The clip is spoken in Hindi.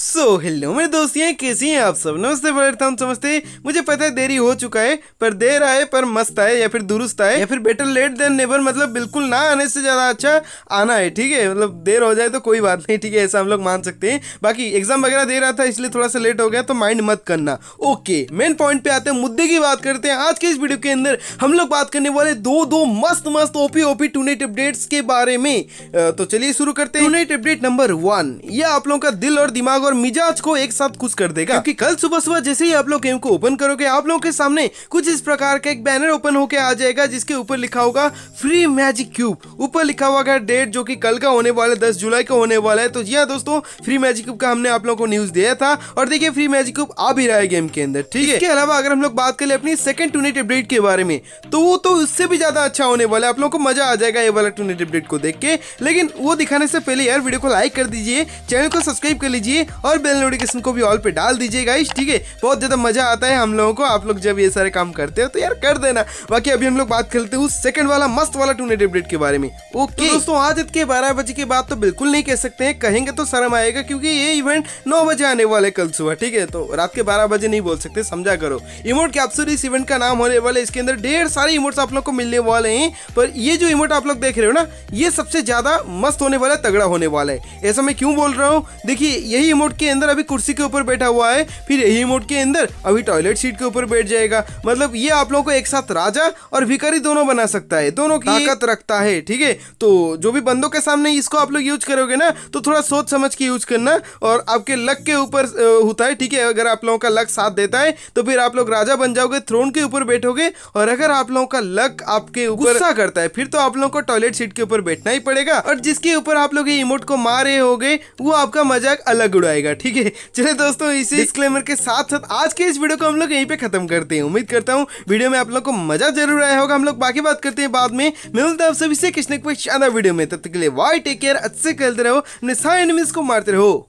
सो so, हेलो मेरे दोस्त ये कैसी हैं आप सब नमस्ते बोलता हूँ समझते मुझे पता है देरी हो चुका है पर देर आए पर मस्त आए या फिर दुरुस्त आए या फिर बेटर लेट देन नेवर मतलब बिल्कुल ना आने से ज़्यादा अच्छा आना है ठीक है मतलब देर हो जाए तो कोई बात नहीं ठीक है ऐसा हम लोग मान सकते हैं बाकी एग्जाम वगैरह दे रहा था इसलिए थोड़ा सा लेट हो गया तो माइंड मत करना ओके मेन पॉइंट पे आते हैं मुद्दे की बात करते हैं आज के इस वीडियो के अंदर हम लोग बात करने वाले दो दो मस्त मस्त ओपी ओपी टूनेट अपडेट्स के बारे में तो चलिए शुरू करते हैं टूनेट अपडेट नंबर वन यह आप लोगों का दिल और दिमाग और मिजाज को एक साथ कुछ कर देगा क्योंकि कल सुबह सुबह जैसे ही आप लोग गेम को ओपन करोगे आप लोगों के सामने कुछ इस प्रकार का एक बैनर ओपन होकर आ जाएगा जिसके ऊपर लिखा होगा फ्री मैजिक क्यूब ऊपर लिखा हुआ डेट जो की कल का होने वाला है दस जुलाई का होने वाला है तो जी हाँ दोस्तों फ्री मैजिक क्यूब का हमने आप लोगों को न्यूज दिया था और देखिए फ्री मैजिक क्यूब आ भी रहा है गेम के अंदर ठीक है इसके अलावा अगर हम लोग बात करें अपनी सेकंड टूनेट अपडेट के बारे में तो वो तो उससे भी ज्यादा अच्छा होने वाला है आप लोगों को मजा आ जाएगा ये वाला टूनेट अपडेट को देख के लेकिन वो दिखाने से पहले यार वीडियो को लाइक कर दीजिए चैनल को सब्सक्राइब कर लीजिए और बेल नोटिफिकेशन को भी ऑल पे डाल दीजिए गाइस ठीक है बहुत ज़्यादा मज़ा आता है हम लोगों को आप लोग जब ये सारे काम करते हो तो यार कर देना बाकी अभी हम लोग बात करते हैं उस सेकंड वाला मस्त वाला टू अपडेट के बारे में ओके तो दोस्तों आज इतके बारह बजे के बाद तो बिल्कुल नहीं कह सकते हैं कहेंगे तो शर्म आएगा क्योंकि ये इवेंट नौ बजे आने वाले कल सुबह ठीक है तो रात के बारह बजे नहीं बोल सकते समझा करो इमोट कैप्सूल इस इवेंट का नाम होने वाला है इसके अंदर ढेर सारे इमोट्स आप लोग को मिलने वाले हैं पर ये जो इमोट आप लोग देख रहे हो ना ये सबसे ज्यादा मस्त होने वाला तगड़ा होने वाला है ऐसा मैं क्यों बोल रहा हूँ देखिए यही इमोट मोड के अंदर अभी कुर्सी के ऊपर बैठा हुआ है फिर यही मोड के अंदर अभी टॉयलेट सीट के ऊपर बैठ जाएगा मतलब ये आप लोगों को एक साथ राजा और भिकारी दोनों बना सकता है दोनों की ताकत रखता है ठीक है तो जो भी बंदों के सामने इसको आप लोग यूज करोगे ना तो थोड़ा सोच समझ के यूज करना और आपके लक के ऊपर होता है ठीक है अगर आप लोगों का लक साथ देता है तो फिर आप लोग राजा बन जाओगे थ्रोन के ऊपर बैठोगे और अगर आप लोगों का लक आपके ऊपर करता है फिर तो आप लोगों को टॉयलेट सीट के ऊपर बैठना ही पड़ेगा और जिसके ऊपर आप लोग ये इमोट को मारे हो वो आपका मजाक अलग उड़ा आएगा ठीक है चले दोस्तों इसी डिस्क्लेमर के साथ साथ आज के इस वीडियो को हम लोग यहीं पे खत्म करते हैं उम्मीद करता हूँ वीडियो में आप लोग को मजा जरूर आया होगा हम लोग बाकी बात करते हैं बाद में मिलते हैं आप सभी से किसने कोई शानदार वीडियो में तब तक के लिए वाई टेक केयर अच्छे खेलते रहो अपने सारे एनिमीज को मारते रहो